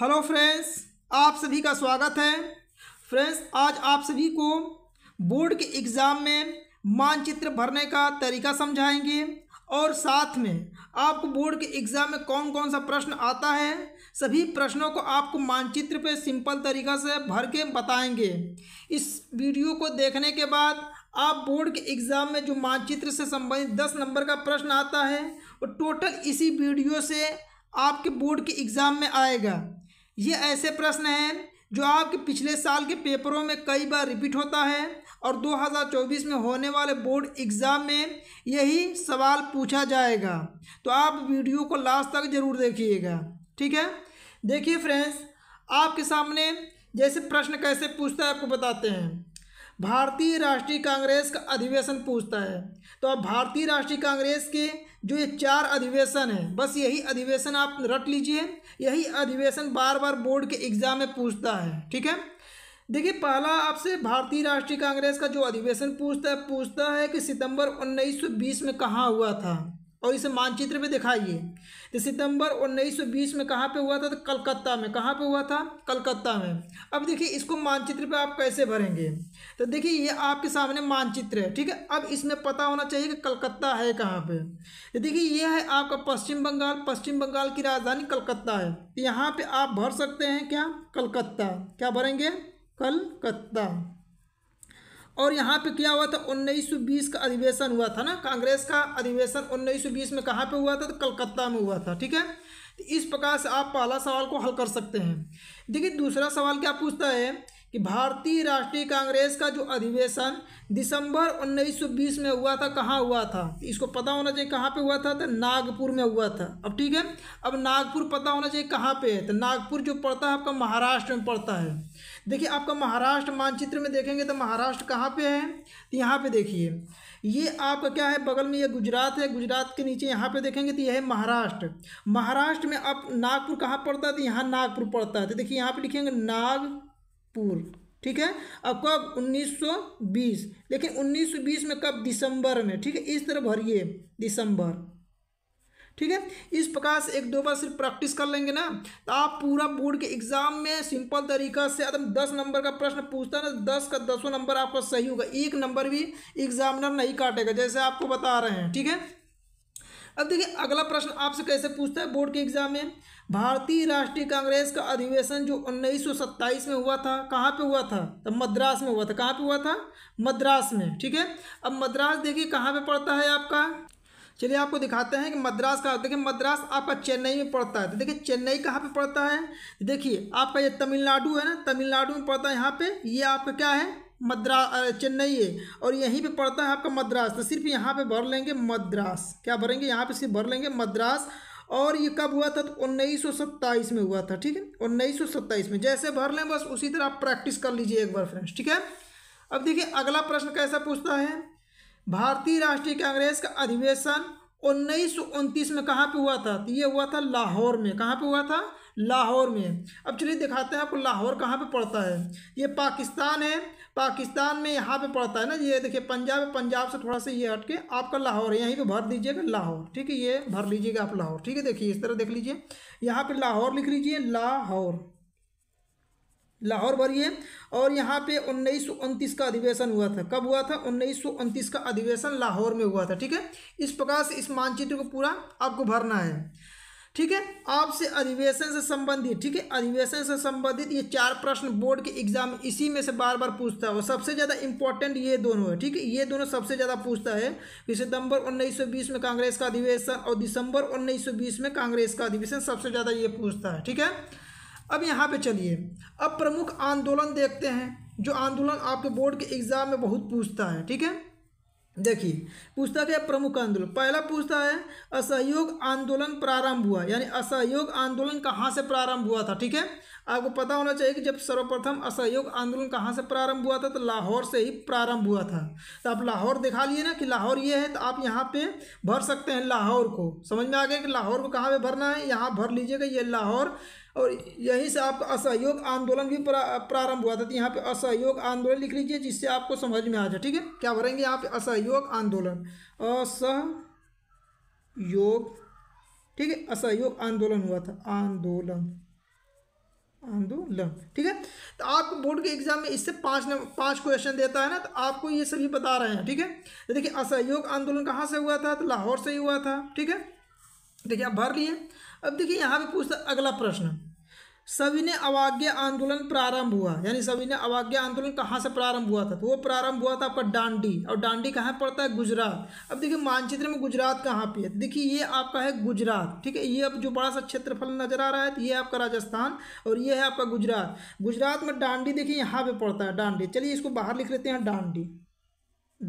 hello friends आप सभी का स्वागत है फ्रेंड्स आज आप सभी को बोर्ड के एग्ज़ाम में मानचित्र भरने का तरीका समझाएंगे और साथ में आपको बोर्ड के एग्ज़ाम में कौन कौन सा प्रश्न आता है सभी प्रश्नों को आपको मानचित्र पे सिंपल तरीका से भर के बताएंगे इस वीडियो को देखने के बाद आप बोर्ड के एग्ज़ाम में जो मानचित्र से संबंधित दस नंबर का प्रश्न आता है वो टोटल इसी वीडियो से आपके बोर्ड के एग्ज़ाम में आएगा ये ऐसे प्रश्न हैं जो आपके पिछले साल के पेपरों में कई बार रिपीट होता है और 2024 में होने वाले बोर्ड एग्ज़ाम में यही सवाल पूछा जाएगा तो आप वीडियो को लास्ट तक ज़रूर देखिएगा ठीक है देखिए फ्रेंड्स आपके सामने जैसे प्रश्न कैसे पूछता है आपको बताते हैं भारतीय राष्ट्रीय कांग्रेस का अधिवेशन पूछता है तो अब भारतीय राष्ट्रीय कांग्रेस के जो ये चार अधिवेशन हैं बस यही अधिवेशन आप रट लीजिए यही अधिवेशन बार बार बोर्ड के एग्ज़ाम में पूछता है ठीक है देखिए पहला आपसे भारतीय राष्ट्रीय कांग्रेस का जो अधिवेशन पूछता है पूछता है कि सितंबर 1920 में कहाँ हुआ था और इसे मानचित्र में दिखाइए तो सितंबर उन्नीस सौ बीस में कहाँ पे हुआ था तो कलकत्ता में कहाँ पे हुआ था कलकत्ता में अब देखिए इसको मानचित्र पे आप कैसे भरेंगे तो देखिए ये आपके सामने मानचित्र है ठीक है अब इसमें पता होना चाहिए कि कलकत्ता है कहाँ पे तो देखिए ये है आपका पश्चिम बंगाल पश्चिम बंगाल की राजधानी कलकत्ता है तो यहाँ पर आप भर सकते हैं क्या कलकत्ता क्या भरेंगे कलकत्ता और यहाँ पे क्या हुआ था 1920 का अधिवेशन हुआ था ना कांग्रेस का अधिवेशन 1920 में कहाँ पे हुआ था तो कलकत्ता में हुआ था ठीक है तो इस प्रकार से आप पहला सवाल को हल कर सकते हैं देखिए दूसरा सवाल क्या पूछता है कि भारतीय राष्ट्रीय कांग्रेस का जो अधिवेशन दिसंबर 1920 में हुआ था कहाँ हुआ था इसको पता होना चाहिए कहाँ पे हुआ था तो नागपुर में हुआ था अब ठीक है अब नागपुर पता होना चाहिए कहाँ पे है तो नागपुर जो पड़ता है आपका महाराष्ट्र में पड़ता है देखिए आपका महाराष्ट्र मानचित्र में देखेंगे तो महाराष्ट्र कहाँ पर है तो यहाँ पर देखिए ये आपका क्या है बगल में ये गुजरात है गुजरात के नीचे यहाँ पे देखेंगे तो यह है महाराष्ट्र महाराष्ट्र में अब नागपुर कहाँ पड़ता है तो यहाँ नागपुर पड़ता है तो देखिए यहाँ पे लिखेंगे नाग पूर्व ठीक है अब कब 1920 लेकिन 1920 में कब दिसंबर में ठीक है इस तरह भरिए दिसंबर ठीक है इस प्रकार से एक दो बार सिर्फ प्रैक्टिस कर लेंगे ना तो आप पूरा बोर्ड के एग्जाम में सिंपल तरीका से एकदम दस नंबर का प्रश्न पूछता ना तो दस का दसों नंबर आपका सही होगा एक नंबर भी एग्जामिनर नहीं काटेगा जैसे आपको बता रहे हैं ठीक है अब देखिए अगला प्रश्न आपसे कैसे पूछता है बोर्ड के एग्जाम में भारतीय राष्ट्रीय कांग्रेस का अधिवेशन जो 1927 में हुआ था कहाँ पे हुआ था तो मद्रास में हुआ था कहाँ पे हुआ था मद्रास में ठीक है अब मद्रास देखिए कहाँ पे पड़ता है आपका चलिए आपको दिखाते हैं कि मद्रास का देखिए मद्रास आपका चेन्नई में पड़ता है तो देखिए चेन्नई कहाँ पे पड़ता है देखिए आपका ये तमिलनाडु है ना तमिलनाडु में पड़ता है यहाँ पे ये आपका क्या है मद्रा चेन्नई है और यहीं पे पड़ता है आपका मद्रास तो सिर्फ यहाँ पे भर लेंगे मद्रास क्या भरेंगे यहाँ पे सिर्फ भर लेंगे मद्रास और ये कब हुआ था तो उन्नीस में हुआ था ठीक है उन्नीस में जैसे भर लें बस उसी तरह आप प्रैक्टिस कर लीजिए एक बार फ्रेंड्स ठीक है अब देखिए अगला प्रश्न कैसा पूछता है भारतीय राष्ट्रीय कांग्रेस का अधिवेशन उन्नीस में कहाँ पे हुआ था तो ये हुआ था लाहौर में कहाँ पे हुआ था लाहौर में अब चलिए दिखाते हैं आपको लाहौर कहाँ पे पड़ता है ये पाकिस्तान है पाकिस्तान में यहाँ पे पड़ता है ना ये देखिए पंजाब पंजाब से थोड़ा सा ये हट के आपका लाहौर है यहीं पे भर दीजिएगा लाहौर ठीक है ये भर लीजिएगा आप लाहौर ठीक है देखिए इस तरह देख लीजिए यहाँ पर लाहौर लिख लीजिए लाहौर लाहौर भरिए और यहाँ पे उन्नीस का अधिवेशन हुआ था कब हुआ था उन्नीस का अधिवेशन लाहौर में हुआ था ठीक है इस प्रकार से इस मानचित्र को पूरा आपको भरना है ठीक है आपसे अधिवेशन से संबंधित ठीक है अधिवेशन से संबंधित ये चार प्रश्न बोर्ड के एग्जाम इसी में से बार बार पूछता है और सबसे ज़्यादा इंपॉर्टेंट ये दोनों है ठीक है ये दोनों सबसे ज़्यादा पूछता है कि सितंबर 1920 में कांग्रेस का अधिवेशन और दिसंबर 1920 में कांग्रेस का अधिवेशन सबसे ज़्यादा ये पूछता है ठीक है अब यहाँ पे चलिए अब प्रमुख आंदोलन देखते हैं जो आंदोलन आपके बोर्ड के एग्ज़ाम में बहुत पूछता है ठीक है देखिए पूछता क्या प्रमुख आंदोलन पहला पूछता है असहयोग आंदोलन प्रारंभ हुआ यानी असहयोग आंदोलन कहाँ से प्रारंभ हुआ था ठीक है आपको पता होना चाहिए कि जब सर्वप्रथम असहयोग आंदोलन कहाँ से प्रारंभ हुआ था तो लाहौर से ही प्रारंभ हुआ था तो आप लाहौर दिखा लिए ना कि लाहौर ये है तो आप यहाँ पे भर सकते हैं लाहौर को समझ में आ गया कि लाहौर को कहाँ पर भरना है यहाँ भर लीजिएगा ये लाहौर और यहीं से आपका असहयोग आंदोलन भी प्रारंभ हुआ था तो यहाँ पे असहयोग आंदोलन लिख लीजिए जिससे आपको समझ में आ जाए ठीक है क्या भरेंगे यहाँ पे असहयोग आंदोलन असहयोग ठीक है असहयोग आंदोलन हुआ था आंदोलन आंदोलन ठीक है तो आपको बोर्ड के एग्जाम में इससे पांच पांच क्वेश्चन देता है ना तो आपको ये सभी बता रहे हैं ठीक है तो देखिए असहयोग आंदोलन कहाँ से हुआ था तो लाहौर से ही हुआ था ठीक है देखिए आप भर लिए अब देखिए यहाँ पे पूछता अगला प्रश्न सविनय अवाज्ञ आंदोलन प्रारंभ हुआ यानी सविनय अवाज्ञ आंदोलन कहाँ से प्रारंभ हुआ था तो वो प्रारंभ हुआ था आपका डांडी और डांडी कहाँ पड़ता है गुजरात अब देखिए मानचित्र में गुजरात कहाँ पे है देखिए ये आपका है गुजरात ठीक है ये अब जो बड़ा सा क्षेत्रफल नजर आ रहा है तो ये आपका राजस्थान और ये है आपका गुजरात गुजरात में डांडी देखिए यहाँ पर पड़ता है डांडी चलिए इसको बाहर लिख लेते हैं डांडी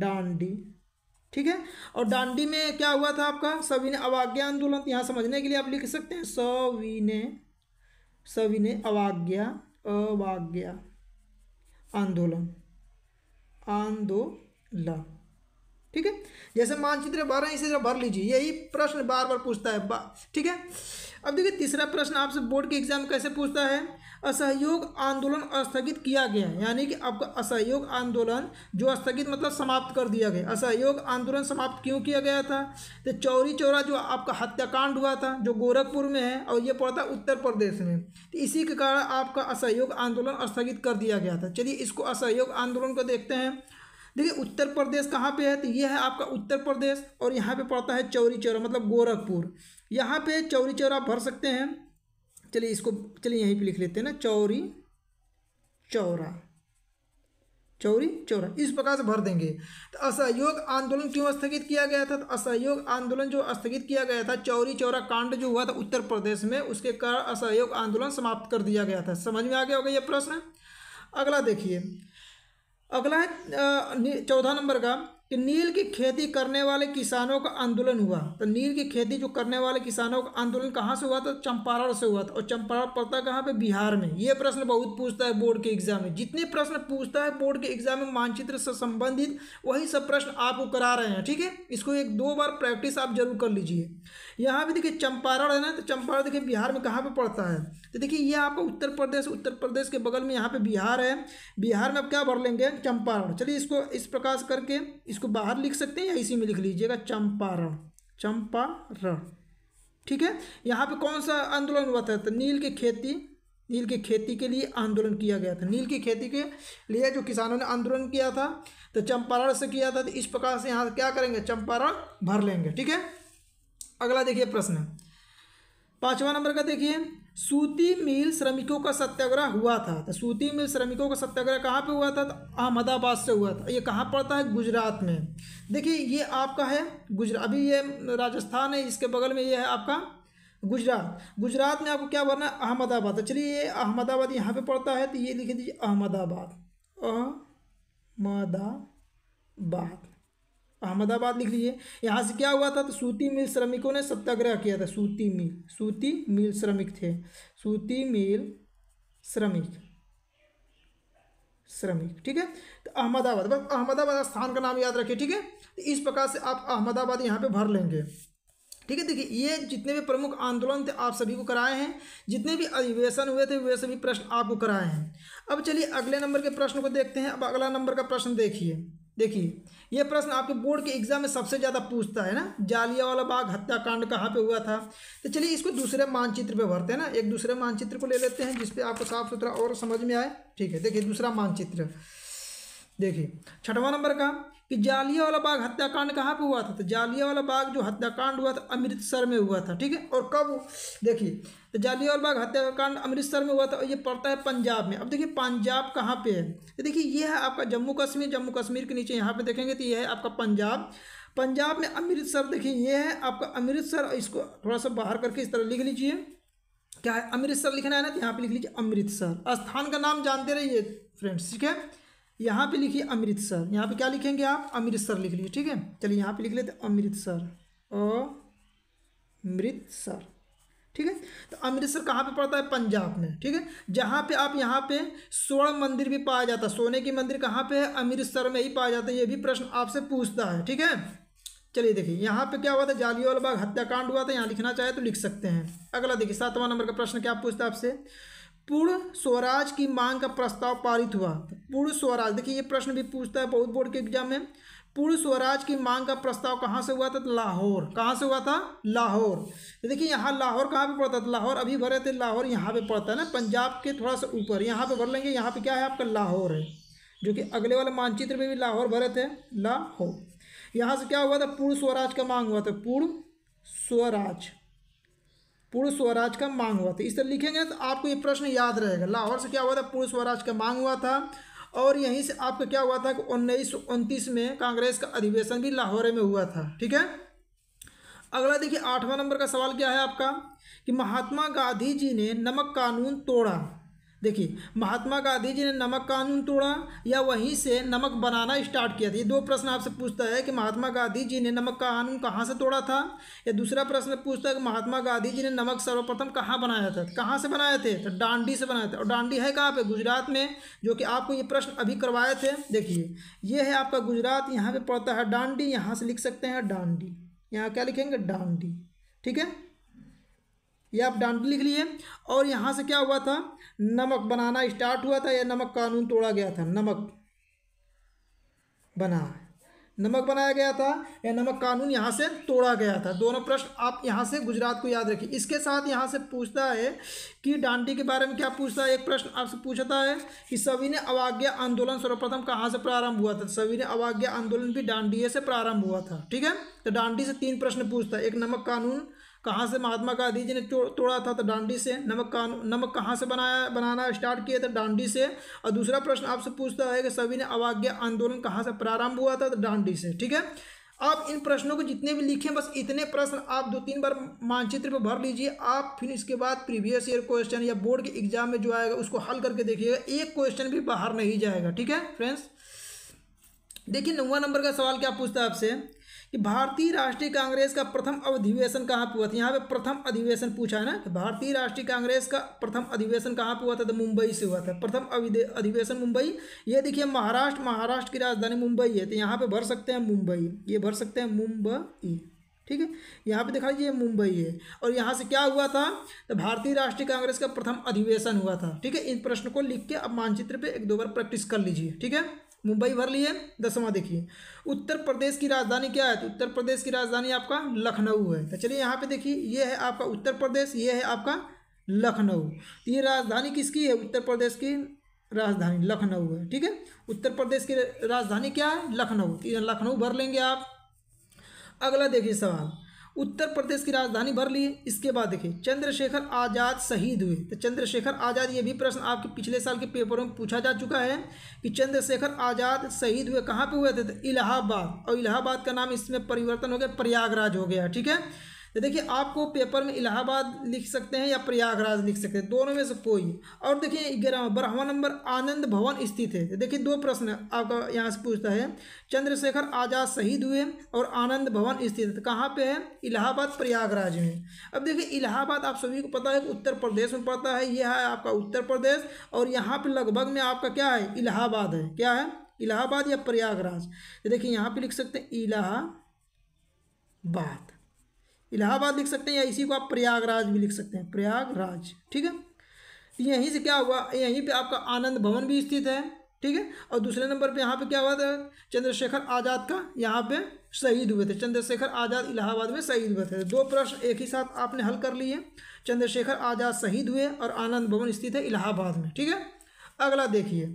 डांडी ठीक है और दांडी में क्या हुआ था आपका सविनय अवाज्ञा आंदोलन यहाँ समझने के लिए आप लिख सकते हैं सविनय सविनय अवाज्ञा अवाज्ञा आंदोलन आंदोलन ठीक है जैसे मानचित्र भर रहे हैं इसी तरह भर लीजिए यही प्रश्न बार बार पूछता है ठीक है अब देखिए तीसरा प्रश्न आपसे बोर्ड के एग्जाम कैसे पूछता है असहयोग आंदोलन स्थगित किया गया यानी कि आपका असहयोग आंदोलन जो स्थगित मतलब समाप्त कर दिया गया असहयोग आंदोलन समाप्त क्यों किया गया था तो चौरी चौरा जो आपका हत्याकांड हुआ था जो गोरखपुर में है और ये पड़ता उत्तर प्रदेश में तो इसी के कारण आपका असहयोग आंदोलन स्थगित कर दिया गया था चलिए इसको असहयोग आंदोलन को देखते हैं देखिए उत्तर प्रदेश कहाँ पे है तो ये है आपका उत्तर प्रदेश और यहाँ पे पड़ता है चौरी चौरा मतलब गोरखपुर यहाँ पे चौरी चौरा भर सकते हैं चलिए इसको चलिए यहीं पे लिख लेते हैं ना चौरी चौरा चौरी चौरा इस प्रकार से भर देंगे तो असहयोग आंदोलन क्यों स्थगित किया गया था तो असहयोग आंदोलन जो स्थगित किया गया था चौरी चौरा कांड जो हुआ था उत्तर प्रदेश में उसके कारण असहयोग आंदोलन समाप्त कर दिया गया था समझ में आ गया होगा ये प्रश्न अगला देखिए अगला है चौदह नंबर का कि नील की खेती करने वाले किसानों का आंदोलन हुआ तो नील की खेती जो करने वाले किसानों का आंदोलन कहाँ से हुआ था चंपारण से हुआ था और चंपारण पड़ता कहाँ पे बिहार में ये प्रश्न बहुत पूछता है बोर्ड के एग्जाम में जितने प्रश्न पूछता है बोर्ड के एग्जाम में मानचित्र से संबंधित वही सब प्रश्न आपको करा रहे हैं ठीक है इसको एक दो बार प्रैक्टिस आप जरूर कर लीजिए यहाँ पर देखिए चंपारण है ना तो चंपारण देखिए बिहार में कहाँ पर पड़ता है तो देखिए ये आपका उत्तर प्रदेश उत्तर प्रदेश के बगल में यहाँ पे बिहार है बिहार में आप क्या भर लेंगे चंपारण चलिए इसको इस प्रकार करके इसको बाहर लिख सकते हैं या इसी में लिख लीजिएगा चंपारण चंपारण ठीक है यहाँ पे कौन सा आंदोलन हुआ था तो नील की खेती नील की खेती के लिए आंदोलन किया गया था नील की खेती के लिए जो किसानों ने आंदोलन किया था तो चंपारण से किया था तो इस प्रकार से यहाँ क्या करेंगे चंपारण भर लेंगे ठीक है अगला देखिए प्रश्न पाँचवा नंबर का देखिए सूती मिल श्रमिकों का सत्याग्रह हुआ था तो सूती मिल श्रमिकों का सत्याग्रह कहाँ पे हुआ था तो अहमदाबाद से हुआ था ये कहाँ पड़ता है गुजरात में देखिए ये आपका है गुजरात अभी ये राजस्थान है इसके बगल में ये है आपका गुजरात गुजरात में आपको क्या बोलना है अहमदाबाद तो चलिए ये अहमदाबाद यहाँ पे पड़ता है तो ये लिख दीजिए अहमदाबाद अहमदाबाद अहमदाबाद लिख लीजिए यहाँ से क्या हुआ था तो सूती मिल श्रमिकों ने सत्याग्रह किया था सूती मिल सूती मिल श्रमिक थे सूती मिल श्रमिक श्रमिक ठीक है तो अहमदाबाद बस अहमदाबाद स्थान का नाम याद रखिए ठीक है तो इस प्रकार से आप अहमदाबाद यहाँ पे भर लेंगे ठीक है देखिए ये जितने भी प्रमुख आंदोलन थे आप सभी को कराए हैं जितने भी अधिवेशन हुए थे वे सभी प्रश्न आपको कराए हैं अब चलिए अगले नंबर के प्रश्न को देखते हैं अब अगला नंबर का प्रश्न देखिए देखिए यह प्रश्न आपके बोर्ड के एग्जाम में सबसे ज़्यादा पूछता है ना जालिया वाला बाग हत्याकांड कहाँ पे हुआ था तो चलिए इसको दूसरे मानचित्र पे भरते हैं ना एक दूसरे मानचित्र को ले लेते हैं जिसपे आपको साफ सुथरा और समझ में आए ठीक है देखिए दूसरा मानचित्र देखिए छठवां नंबर का कि जालिया वाला बाग हत्याकांड कहाँ पे हुआ था तो जालिया वाला बाग जो हत्याकांड हुआ था अमृतसर में हुआ था ठीक है और कब देखिए तो जालिया वाला बाग हत्याकांड अमृतसर में हुआ था और ये पड़ता है पंजाब में अब देखिए पंजाब कहाँ पे है तो देखिए ये है आपका जम्मू कश्मीर जम्मू कश्मीर के नीचे यहाँ पर देखेंगे तो ये है आपका पंजाब पंजाब में अमृतसर देखिए ये है आपका अमृतसर इसको थोड़ा सा बाहर करके इस तरह लिख लीजिए क्या है अमृतसर लिखना है ना तो यहाँ पर लिख लीजिए अमृतसर स्थान का नाम जानते रहिए फ्रेंड्स ठीक है यहाँ पे लिखिए अमृतसर यहाँ पे क्या लिखेंगे आप अमृतसर लिख लीजिए ठीक है चलिए यहाँ पे लिख लेते अमृतसर अमृतसर ठीक है तो अमृतसर कहाँ पे पड़ता है पंजाब में ठीक है जहाँ पे आप यहाँ पे स्वर्ण मंदिर भी पाया जाता है सोने की मंदिर कहाँ पे है अमृतसर में ही पाया जाता है ये भी प्रश्न आपसे पूछता है ठीक है चलिए देखिए यहाँ पे क्या हुआ था जालियावाला बाग हत्याकांड हुआ था यहाँ लिखना चाहे तो लिख सकते हैं अगला देखिए सातवां नंबर का प्रश्न क्या पूछता है आपसे पूर्ण स्वराज की मांग का प्रस्ताव पारित हुआ पूर्ण स्वराज देखिए ये प्रश्न भी पूछता है बहुत बोर्ड के एग्जाम में पूर्ण स्वराज की मांग का प्रस्ताव कहाँ से हुआ था लाहौर कहाँ से हुआ था लाहौर तो देखिए यहाँ लाहौर कहाँ पे पड़ता था लाहौर अभी भरे थे लाहौर यहाँ पे पड़ता है ना पंजाब के थोड़ा सा ऊपर यहाँ पे भर लेंगे यहाँ पे क्या है आपका लाहौर है जो कि अगले वाले मानचित्र में भी लाहौर भरे थे लाहौर यहाँ से क्या हुआ था पूर्ण स्वराज का मांग हुआ था पूर्ण स्वराज पूर्ण स्वराज का मांग हुआ था इस तरह लिखेंगे तो आपको ये प्रश्न याद रहेगा लाहौर से क्या हुआ था पूर्ण स्वराज का मांग हुआ था और यहीं से आपका क्या हुआ था कि उन्नीस में कांग्रेस का अधिवेशन भी लाहौर में हुआ था ठीक है अगला देखिए आठवां नंबर का सवाल क्या है आपका कि महात्मा गांधी जी ने नमक कानून तोड़ा देखिए महात्मा गांधी जी ने नमक कानून तोड़ा या वहीं से नमक बनाना स्टार्ट किया था ये दो प्रश्न आपसे पूछता है कि महात्मा गांधी जी ने नमक कानून कहाँ से तोड़ा था या दूसरा प्रश्न पूछता है कि महात्मा गांधी जी ने नमक सर्वप्रथम कहाँ बनाया था कहाँ से बनाए थे तो डांडी से बनाए थे और डांडी है कहाँ पर गुजरात में जो कि आपको ये प्रश्न अभी करवाए थे देखिए ये है आपका गुजरात यहाँ पर पड़ता है डांडी यहाँ से लिख सकते हैं डांडी यहाँ क्या लिखेंगे डांडी ठीक है ये आप डांट लिख लिए और यहाँ से क्या हुआ था नमक बनाना स्टार्ट हुआ था या नमक कानून तोड़ा गया था नमक बना नमक बनाया गया था या नमक कानून यहाँ से तोड़ा गया था दोनों प्रश्न आप यहाँ से गुजरात को याद रखिए इसके साथ यहाँ से पूछता है कि डांडी के बारे में क्या पूछता है एक प्रश्न आपसे पूछता है कि सविनय अवाज्ञा आंदोलन सर्वप्रथम कहाँ से प्रारंभ हुआ था सविनय अवाज्ञा आंदोलन भी डांडिये से प्रारंभ हुआ था ठीक है तो डांडी से तीन प्रश्न पूछता है एक नमक कानून कहाँ से महात्मा गांधी जी ने तो- तोड़ा था तो डांडी से नमक कानून नमक कहाँ से बनाया बनाना स्टार्ट किया था डांडी से और दूसरा प्रश्न आपसे पूछता है कि सभी ने अवाज्ञा आंदोलन कहाँ से प्रारंभ हुआ था तो डांडी से ठीक है आप इन प्रश्नों को जितने भी लिखें बस इतने प्रश्न आप दो तीन बार मानचित्र पर भर लीजिए आप फिर इसके बाद प्रीवियस ईयर क्वेश्चन या बोर्ड के एग्जाम में जो आएगा उसको हल करके देखिएगा एक क्वेश्चन भी बाहर नहीं जाएगा ठीक है फ्रेंड्स देखिए नौवा नंबर का सवाल क्या पूछता है आपसे कि भारतीय राष्ट्रीय कांग्रेस का प्रथम अधिवेशन कहाँ पे हुआ था यहाँ पे प्रथम अधिवेशन पूछा है ना भारतीय राष्ट्रीय कांग्रेस का प्रथम अधिवेशन कहाँ पे हुआ था तो मुंबई से हुआ था प्रथम अधिवेशन मुंबई ये देखिए महाराष्ट्र महाराष्ट्र की राजधानी मुंबई है तो यहाँ पे भर सकते हैं मुंबई ये भर सकते हैं मुंबई ठीक है यहाँ पे दिखा लीजिए मुंबई है और यहाँ से क्या हुआ था तो भारतीय राष्ट्रीय कांग्रेस का प्रथम अधिवेशन हुआ था ठीक है इन प्रश्न को लिख के अब मानचित्र पर एक दो बार प्रैक्टिस कर लीजिए ठीक है मुंबई भर लिए दसवां देखिए उत्तर प्रदेश की राजधानी क्या है तो उत्तर प्रदेश की राजधानी आपका लखनऊ है तो चलिए यहाँ पे देखिए ये है आपका उत्तर प्रदेश ये है आपका लखनऊ तो ये राजधानी किसकी है उत्तर प्रदेश की राजधानी लखनऊ है ठीक है उत्तर प्रदेश की राजधानी क्या है लखनऊ तो लखनऊ भर लेंगे आप अगला देखिए सवाल उत्तर प्रदेश की राजधानी भर ली इसके बाद देखिए चंद्रशेखर आज़ाद शहीद हुए तो चंद्रशेखर आज़ाद ये भी प्रश्न आपके पिछले साल के पेपरों में पूछा जा चुका है कि चंद्रशेखर आज़ाद शहीद हुए कहाँ पे हुए थे तो इलाहाबाद और इलाहाबाद का नाम इसमें परिवर्तन हो गया प्रयागराज हो गया ठीक है तो देखिए आपको पेपर में इलाहाबाद लिख सकते हैं या प्रयागराज लिख सकते हैं दोनों में से कोई और देखिए ग्यारह बारहवा नंबर आनंद भवन स्थित है देखिए दो प्रश्न आपका यहाँ से पूछता है चंद्रशेखर आज़ाद शहीद हुए और आनंद भवन स्थित तो कहाँ पे है इलाहाबाद प्रयागराज में अब देखिए इलाहाबाद आप सभी को पता है उत्तर प्रदेश में पड़ता है यह है आपका उत्तर प्रदेश और यहाँ पर लगभग में आपका क्या है इलाहाबाद है क्या है इलाहाबाद या प्रयागराज तो देखिए यहाँ पर लिख सकते हैं इलाहाबाद इलाहाबाद लिख सकते हैं या इसी को आप प्रयागराज भी लिख सकते हैं प्रयागराज ठीक है यहीं से क्या हुआ यहीं पे आपका आनंद भवन भी स्थित है ठीक है और दूसरे नंबर पे यहाँ पे क्या हुआ था चंद्रशेखर आज़ाद का यहाँ पे शहीद हुए थे चंद्रशेखर आज़ाद इलाहाबाद में शहीद हुए थे दो प्रश्न एक ही साथ आपने हल कर लिए चंद्रशेखर आज़ाद शहीद हुए और आनंद भवन स्थित है इलाहाबाद में ठीक है अगला देखिए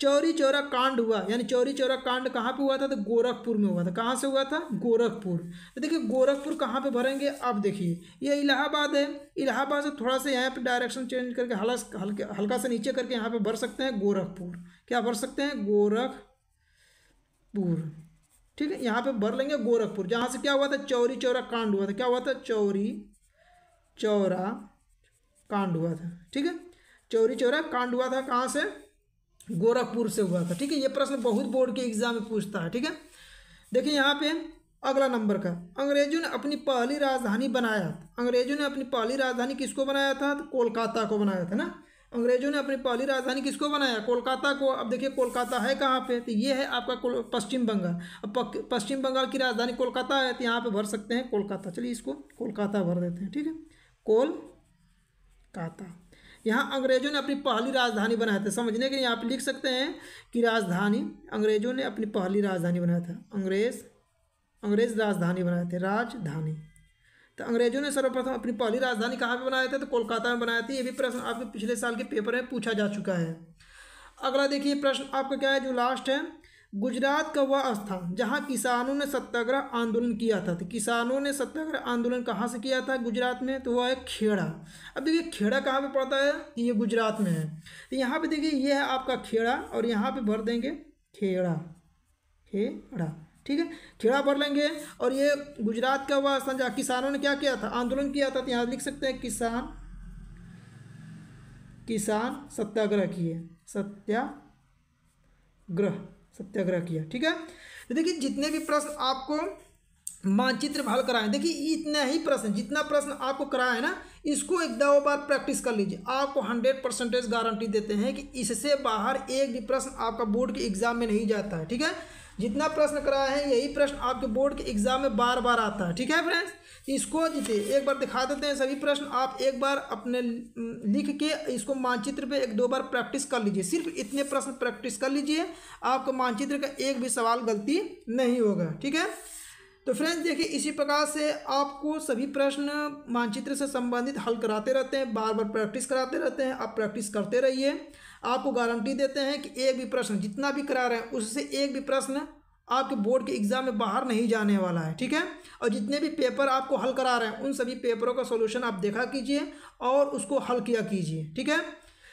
चौरी चौरा कांड हुआ यानी चौरी चौरा कांड कहाँ पे हुआ था तो गोरखपुर में हुआ था कहाँ से हुआ था गोरखपुर तो देखिए गोरखपुर कहाँ पे भरेंगे अब देखिए ये इलाहाबाद है इलाहाबाद से थोड़ा सा यहाँ पे डायरेक्शन चेंज करके हल्का हल्के हल्का से नीचे करके यहाँ पे भर सकते हैं गोरखपुर क्या भर सकते हैं गोरखपुर ठीक है यहाँ पर भर लेंगे गोरखपुर जहाँ से क्या हुआ था चौरी चौरा कांड हुआ था क्या हुआ था चौरी चौरा कांड हुआ था ठीक है चौरी चौरा कांड हुआ था कहाँ से गोरखपुर से हुआ था ठीक है ये प्रश्न बहुत बोर्ड के एग्जाम में पूछता है ठीक है देखिए यहाँ पे अगला नंबर का अंग्रेजों ने अपनी पहली राजधानी बनाया अंग्रेजों ने अपनी पहली राजधानी किसको बनाया था तो कोलकाता को बनाया था ना अंग्रेजों ने अपनी पहली राजधानी किसको बनाया कोलकाता को अब देखिए कोलकाता है कहाँ पे तो ये है आपका पश्चिम बंगाल अब पश्चिम बंगाल की राजधानी कोलकाता है तो यहाँ पे भर सकते हैं कोलकाता चलिए इसको कोलकाता भर देते हैं ठीक है कोलकाता यहाँ अंग्रेजों ने अपनी पहली राजधानी बनाया था समझने के लिए आप लिख सकते हैं कि राजधानी अंग्रेजों ने अपनी पहली राजधानी बनाया था अंग्रेज अंग्रेज राजधानी बनाए थे राजधानी तो अंग्रेजों ने सर्वप्रथम अपनी पहली राजधानी कहाँ पर बनाया था तो कोलकाता में बनाया थी ये भी प्रश्न आपके पिछले साल के पेपर में पूछा जा चुका है अगला देखिए प्रश्न आपका क्या है जो लास्ट है गुजरात का वह स्थान जहाँ किसानों ने सत्याग्रह आंदोलन किया था तो किसानों ने सत्याग्रह आंदोलन कहाँ से किया था गुजरात में तो वह है खेड़ा अब देखिए खेड़ा कहाँ पे पड़ता है ये गुजरात में है तो यहाँ पे देखिए ये है आपका खेड़ा और यहाँ पे भर देंगे खेड़ा खेड़ा ठीक है खेड़ा भर लेंगे और ये गुजरात का वह स्थान जहाँ किसानों ने क्या किया था आंदोलन किया था तो यहाँ लिख सकते हैं किसान किसान सत्याग्रह किए सत्याग्रह सत्याग्रह किया ठीक है तो देखिए जितने भी प्रश्न आपको मानचित्र हल कराए देखिए इतना ही प्रश्न जितना प्रश्न आपको कराया है ना इसको एक दो बार प्रैक्टिस कर लीजिए आपको हंड्रेड परसेंटेज गारंटी देते हैं कि इससे बाहर एक भी प्रश्न आपका बोर्ड के एग्जाम में नहीं जाता है ठीक है जितना प्रश्न कराया है यही प्रश्न आपके बोर्ड के एग्जाम में बार बार आता है ठीक है फ्रेंड्स इसको जीते एक बार दिखा देते हैं सभी प्रश्न आप एक बार अपने लिख के इसको मानचित्र पे एक दो बार प्रैक्टिस कर लीजिए सिर्फ इतने प्रश्न प्रैक्टिस कर लीजिए आपको मानचित्र का एक भी सवाल गलती नहीं होगा ठीक है तो फ्रेंड्स देखिए इसी प्रकार से आपको सभी प्रश्न मानचित्र से संबंधित हल कराते रहते हैं बार बार प्रैक्टिस कराते रहते हैं आप प्रैक्टिस करते रहिए आपको गारंटी देते हैं कि एक भी प्रश्न जितना भी करा रहे हैं उससे एक भी प्रश्न आपके बोर्ड के एग्ज़ाम में बाहर नहीं जाने वाला है ठीक है और जितने भी पेपर आपको हल करा रहे हैं उन सभी पेपरों का सोल्यूशन आप देखा कीजिए और उसको हल किया कीजिए ठीक है